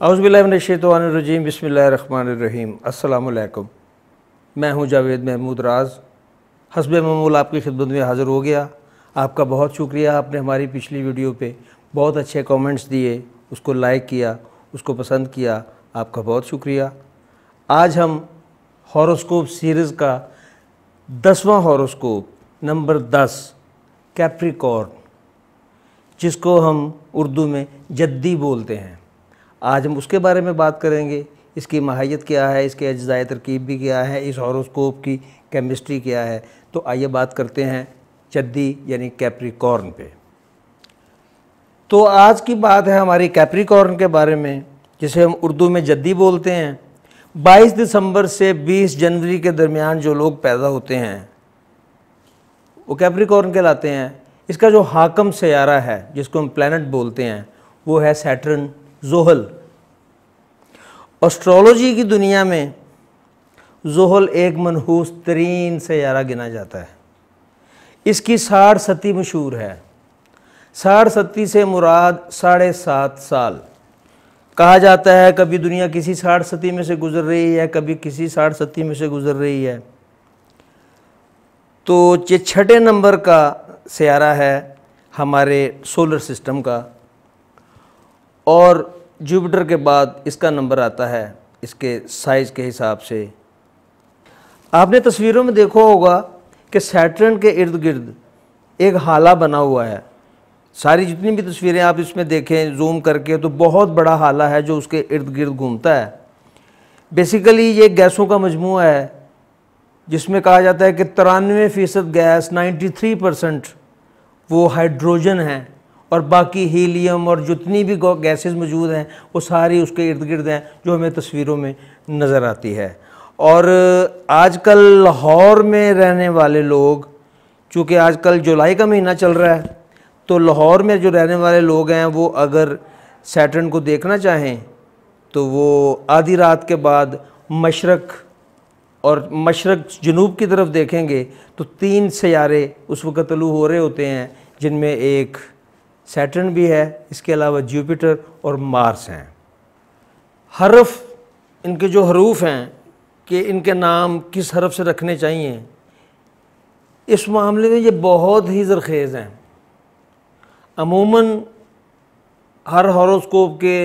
अउज़बिल्लाशतवानरजीम बसमीम अल्लाम मैं हूं जावेद महमूद राज हसब ममूल आपकी खिदमत में हाज़िर हो गया आपका बहुत शुक्रिया आपने हमारी पिछली वीडियो पे बहुत अच्छे कमेंट्स दिए उसको लाइक किया उसको पसंद किया आपका बहुत शुक्रिया आज हम हॉरोस्कोप सीरीज़ का दसवां हॉरोस्कोप नंबर दस कैप्रिकॉर्न जिसको हम उर्दू में जद्दी बोलते हैं आज हम उसके बारे में बात करेंगे इसकी माहियत क्या है इसके अज्जाए तरकीब भी क्या है इस हॉरोस्कोप की केमिस्ट्री क्या है तो आइए बात करते हैं चद्दी यानी कैप्रिकॉर्न पे तो आज की बात है हमारी कैप्रिकॉर्न के बारे में जिसे हम उर्दू में जद्दी बोलते हैं 22 दिसंबर से 20 जनवरी के दरमियान जो लोग पैदा होते हैं वो कैप्रिकॉर्न कहलाते हैं इसका जो हाकम सयारा है जिसको हम प्लानट बोलते हैं वो है सैटर्न जोहल एस्ट्रोलॉजी की दुनिया में जोहल एक मनहूस तरीन सयारा गिना जाता है इसकी साढ़ सती मशहूर है साढ़ सती से मुराद साढ़े सात साल कहा जाता है कभी दुनिया किसी साढ़ सती में से गुज़र रही है कभी किसी साढ़ सती में से गुज़र रही है तो ये छठे नंबर का सियारा है हमारे सोलर सिस्टम का और जुपिटर के बाद इसका नंबर आता है इसके साइज़ के हिसाब से आपने तस्वीरों में देखा होगा कि सैटर्न के इर्द गिर्द एक हाला बना हुआ है सारी जितनी भी तस्वीरें आप इसमें देखें जूम करके तो बहुत बड़ा हाला है जो उसके इर्द गिर्द घूमता है बेसिकली ये गैसों का मजमू है जिसमें कहा जाता है कि तिरानवे फ़ीसद गैस 93 परसेंट वो हाइड्रोजन है और बाकी हीलियम और जितनी भी गैसेस मौजूद हैं वो सारी उसके इर्द गिर्द हैं जो हमें तस्वीरों में नज़र आती है और आजकल लाहौर में रहने वाले लोग चूँकि आजकल जुलाई का महीना चल रहा है तो लाहौर में जो रहने वाले लोग हैं वो अगर सैटर्न को देखना चाहें तो वो आधी रात के बाद मशरक़ और मशरक जनूब की तरफ देखेंगे तो तीन सयारे उस वक्त तलु हो रहे होते हैं जिनमें एक सैटर्न भी है इसके अलावा जुपिटर और मार्स हैं हरफ इनके जो हरूफ हैं कि इनके नाम किस हरफ से रखने चाहिए इस मामले में ये बहुत ही जरखेज़ हैं अमूमन हर हॉरोस्कोप के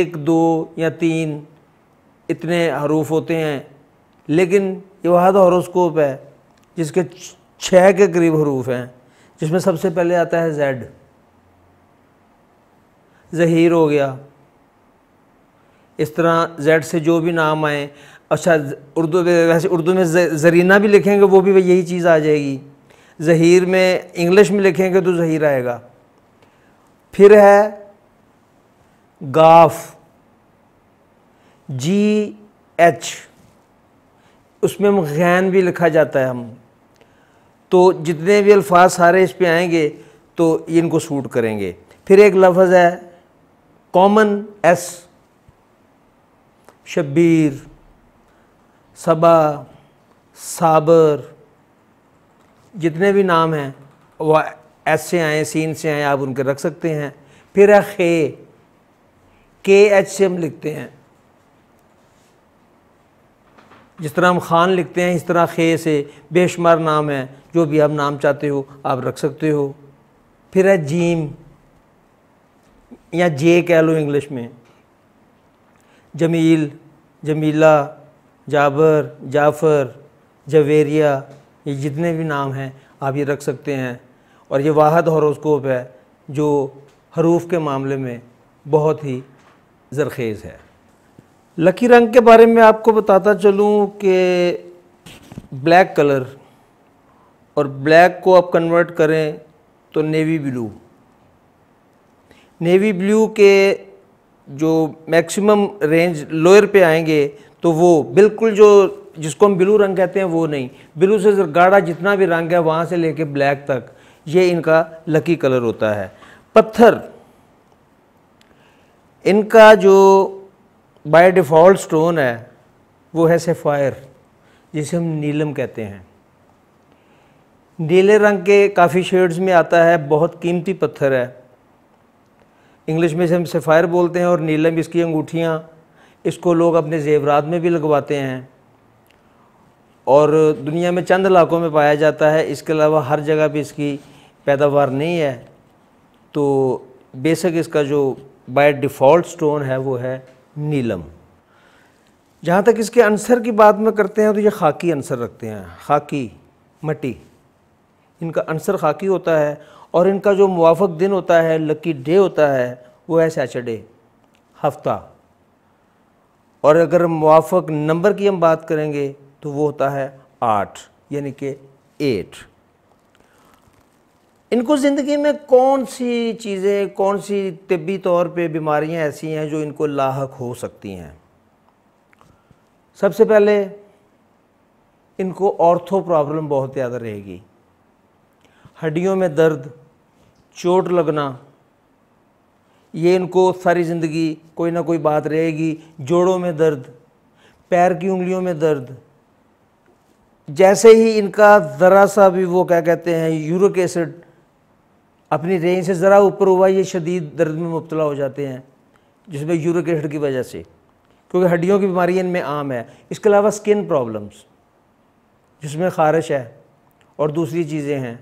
एक दो या तीन इतने हरूफ होते हैं लेकिन ये वाद तो हॉरोस्कोप है जिसके छः के करीब हरूफ हैं जिसमें सबसे पहले आता है जेड ज़हीर हो गया इस तरह जेड से जो भी नाम आए अच्छा उर्दू में वैसे उर्दू में जरीना भी लिखेंगे वो भी यही चीज़ आ जाएगी जहीर में इंग्लिश में लिखेंगे तो जहीर आएगा फिर है गाफ जी एच उसमें हम गैन भी लिखा जाता है हम तो जितने भी अल्फाज सारे इस पे आएंगे तो इनको सूट करेंगे फिर एक लफ्ज़ है कॉमन एस शब्बीर सबा साबर जितने भी नाम हैं वो एस से आए सीन से आए आप उनके रख सकते हैं फिर है खे के एच से हम लिखते हैं जिस तरह हम खान लिखते हैं इस तरह खे से बेशुमार नाम हैं जो भी आप नाम चाहते हो आप रख सकते हो फिर है जीम या जे कह लो इंग्लिश में जमील जमीला जाबर जाफ़र जवेरिया ये जितने भी नाम हैं आप ये रख सकते हैं और ये वाहद हॉरोस्कोप है जो हरूफ के मामले में बहुत ही जरखेज़ है लकी रंग के बारे में आपको बताता चलूँ कि ब्लैक कलर और ब्लैक को आप कन्वर्ट करें तो नेवी ब्लू नेवी ब्लू के जो मैक्सिमम रेंज लोअर पे आएंगे तो वो बिल्कुल जो जिसको हम ब्लू रंग कहते हैं वो नहीं ब्लू से गाढ़ा जितना भी रंग है वहाँ से लेके ब्लैक तक ये इनका लकी कलर होता है पत्थर इनका जो बाय डिफ़ॉल्ट स्टोन है वो है सेफायर जिसे हम नीलम कहते हैं नीले रंग के काफ़ी शेड्स में आता है बहुत कीमती पत्थर है इंग्लिश में से हम सफ़ायर बोलते हैं और नीलम इसकी अंगूठियाँ इसको लोग अपने जेवरात में भी लगवाते हैं और दुनिया में चंद इलाकों में पाया जाता है इसके अलावा हर जगह भी इसकी पैदावार नहीं है तो बेसिक इसका जो बाय डिफ़ॉल्ट स्टोन है वो है नीलम जहाँ तक इसके अंसर की बात में करते हैं तो ये खाकी अंसर रखते हैं खाकी मटी इनका अंसर खाकी होता है और इनका जो मुआफ़ दिन होता है लकी डे होता है वो है सैटरडे हफ्ता और अगर मुआफ़ नंबर की हम बात करेंगे तो वो होता है आठ यानी कि एट इनको ज़िंदगी में कौन सी चीज़ें कौन सी तबी तौर पे बीमारियां ऐसी हैं जो इनको लाक हो सकती हैं सबसे पहले इनको ऑर्थो प्रॉब्लम बहुत ज़्यादा रहेगी हड्डियों में दर्द चोट लगना ये इनको सारी ज़िंदगी कोई ना कोई बात रहेगी जोड़ों में दर्द पैर की उंगलियों में दर्द जैसे ही इनका ज़रा सा भी वो क्या कहते हैं यूरिक एसिड अपनी रेंज से ज़रा ऊपर हुआ ये शदीद दर्द में मुबतला हो जाते हैं जिसमें यूरिक एसिड की वजह से क्योंकि हड्डियों की बीमारी इनमें आम है इसके अलावा स्किन प्रॉब्लम्स जिसमें ख़ारिश है और दूसरी चीज़ें हैं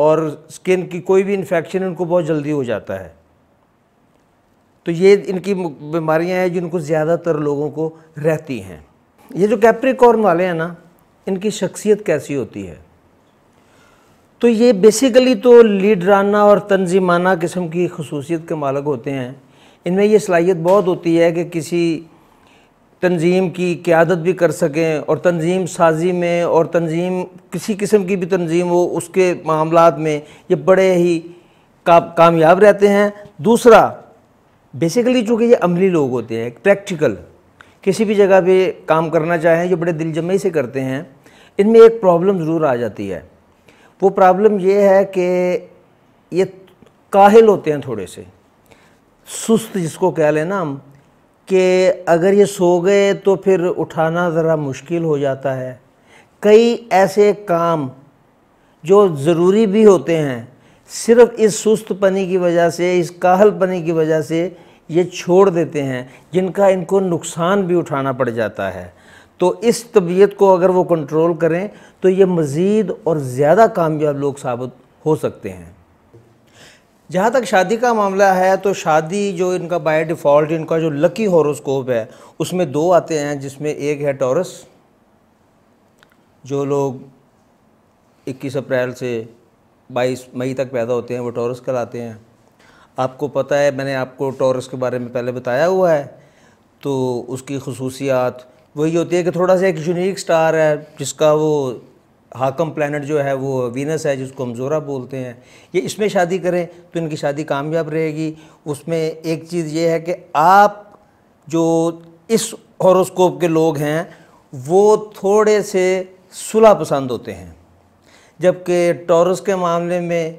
और स्किन की कोई भी इन्फेक्शन उनको बहुत जल्दी हो जाता है तो ये इनकी बीमारियां हैं जिनको ज़्यादातर लोगों को रहती हैं ये जो कैप्रिकॉर्न वाले हैं ना इनकी शख्सियत कैसी होती है तो ये बेसिकली तो लीडराना और तंजीमाना किस्म की खसूसियत के मालक होते हैं इनमें ये सलाहियत बहुत होती है कि किसी तंजीम की क़्यादत भी कर सकें और तंजीम साजी में और तंजीम किसी किस्म की भी तंजीम हो उसके मामला में ये बड़े ही का, कामयाब रहते हैं दूसरा बेसिकली चूँकि ये अमली लोग होते हैं प्रैक्टिकल किसी भी जगह पे काम करना चाहें जो बड़े दिलजमई से करते हैं इनमें एक प्रॉब्लम ज़रूर आ जाती है वो प्रॉब्लम ये है कि ये काहिल होते हैं थोड़े से सुस्त जिसको कह लेना हम कि अगर ये सो गए तो फिर उठाना ज़रा मुश्किल हो जाता है कई ऐसे काम जो ज़रूरी भी होते हैं सिर्फ इस सुस्त पनी की वजह से इस काहल पनी की वजह से ये छोड़ देते हैं जिनका इनको नुकसान भी उठाना पड़ जाता है तो इस तबीयत को अगर वो कंट्रोल करें तो ये मज़ीद और ज़्यादा कामयाब लोग साबित हो सकते हैं जहाँ तक शादी का मामला है तो शादी जो इनका बाय डिफ़ॉल्ट इनका जो लकी हॉरोस्कोप है उसमें दो आते हैं जिसमें एक है टॉरस जो लोग 21 अप्रैल से 22 मई तक पैदा होते हैं वो टॉरस कहलाते हैं आपको पता है मैंने आपको टॉरस के बारे में पहले बताया हुआ है तो उसकी खसूसियात वही होती है कि थोड़ा सा एक यूनिक स्टार है जिसका वो हाकम प्लानट जो है वो वीनस है जिसको हम जोरा बोलते हैं ये इसमें शादी करें तो इनकी शादी कामयाब रहेगी उसमें एक चीज़ ये है कि आप जो इस हॉरोस्कोप के लोग हैं वो थोड़े से सुलह पसंद होते हैं जबकि टॉरस के मामले में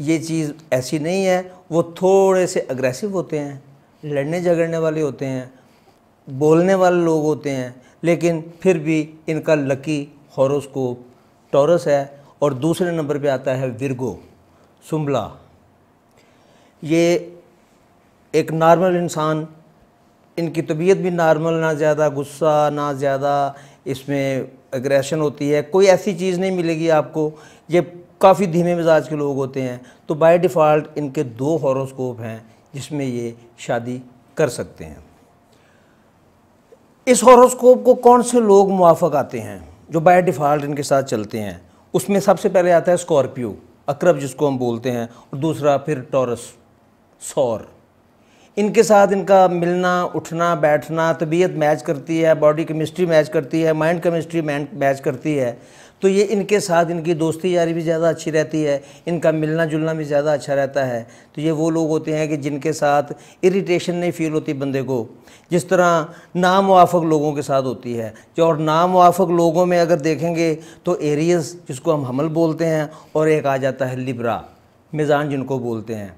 ये चीज़ ऐसी नहीं है वो थोड़े से अग्रेसिव होते हैं लड़ने झगड़ने वाले होते हैं बोलने वाले लोग होते हैं लेकिन फिर भी इनका लकी हॉरोस्कोप टॉरस है और दूसरे नंबर पे आता है विरगो सुम्बला ये एक नॉर्मल इंसान इनकी तबीयत भी नॉर्मल ना ज़्यादा गुस्सा ना ज़्यादा इसमें एग्रेशन होती है कोई ऐसी चीज़ नहीं मिलेगी आपको ये काफ़ी धीमे मिजाज के लोग होते हैं तो बाय डिफ़ॉल्ट इनके दो हॉरोस्कोप हैं जिसमें ये शादी कर सकते हैं इस हॉरोस्कोप को कौन से लोग मुआफ़ आते हैं जो बाय डिफ़ॉल्ट इनके साथ चलते हैं उसमें सबसे पहले आता है स्कॉर्पियो अक्रब जिसको हम बोलते हैं और दूसरा फिर टॉरस सौर इनके साथ इनका मिलना उठना बैठना तबीयत मैच करती है बॉडी केमिस्ट्री मैच करती है माइंड केमिस्ट्री मैच करती है तो ये इनके साथ इनकी दोस्ती यारी भी ज़्यादा अच्छी रहती है इनका मिलना जुलना भी ज़्यादा अच्छा रहता है तो ये वो लोग होते हैं कि जिनके साथ इरिटेशन नहीं फील होती बंदे को जिस तरह नामवाफक लोगों के साथ होती है जो और नामवाफक लोगों में अगर देखेंगे तो एरियस जिसको हम हमल बोलते हैं और एक आ जाता है लिब्रा मिज़ान जिनको बोलते हैं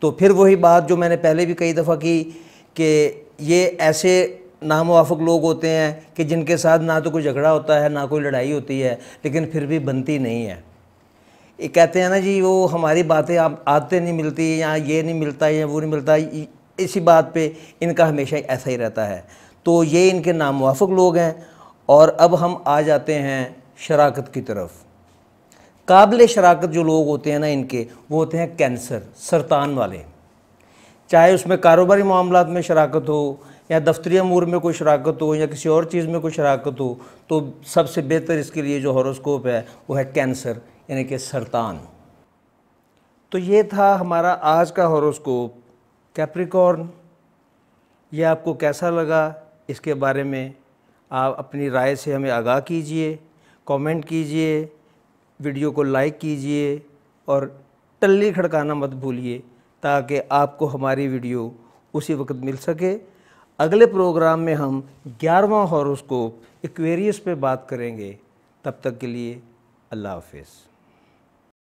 तो फिर वही बात जो मैंने पहले भी कई दफ़ा की कि ये ऐसे नामवाफक लोग होते हैं कि जिनके साथ ना तो कोई झगड़ा होता है ना कोई लड़ाई होती है लेकिन फिर भी बनती नहीं है ये कहते हैं ना जी वो हमारी बातें आप आते नहीं मिलती या ये नहीं मिलता या वो नहीं मिलता इसी बात पे इनका हमेशा ऐसा ही रहता है तो ये इनके नामवाफक लोग हैं और अब हम आ जाते हैं शराकत की तरफ काबिल शराकत जो लोग होते हैं ना इनके वो होते हैं कैंसर सरतान वाले चाहे उसमें कारोबारी मामला में शराकत हो या दफ्तरी अमूर में कोई शराकत हो या किसी और चीज़ में कोई शराकत हो तो सबसे बेहतर इसके लिए जो हॉरोस्कोप है वो है कैंसर यानी कि सरतान तो ये था हमारा आज का हॉरोस्कोप कैप्रिकॉर्न ये आपको कैसा लगा इसके बारे में आप अपनी राय से हमें आगाह कीजिए कमेंट कीजिए वीडियो को लाइक कीजिए और टल्ली खड़काना मत भूलिए ताकि आपको हमारी वीडियो उसी वक्त मिल सके अगले प्रोग्राम में हम ग्यारहवा हॉरोस्कोप एक्वेरियस पे बात करेंगे तब तक के लिए अल्लाह हाफिज़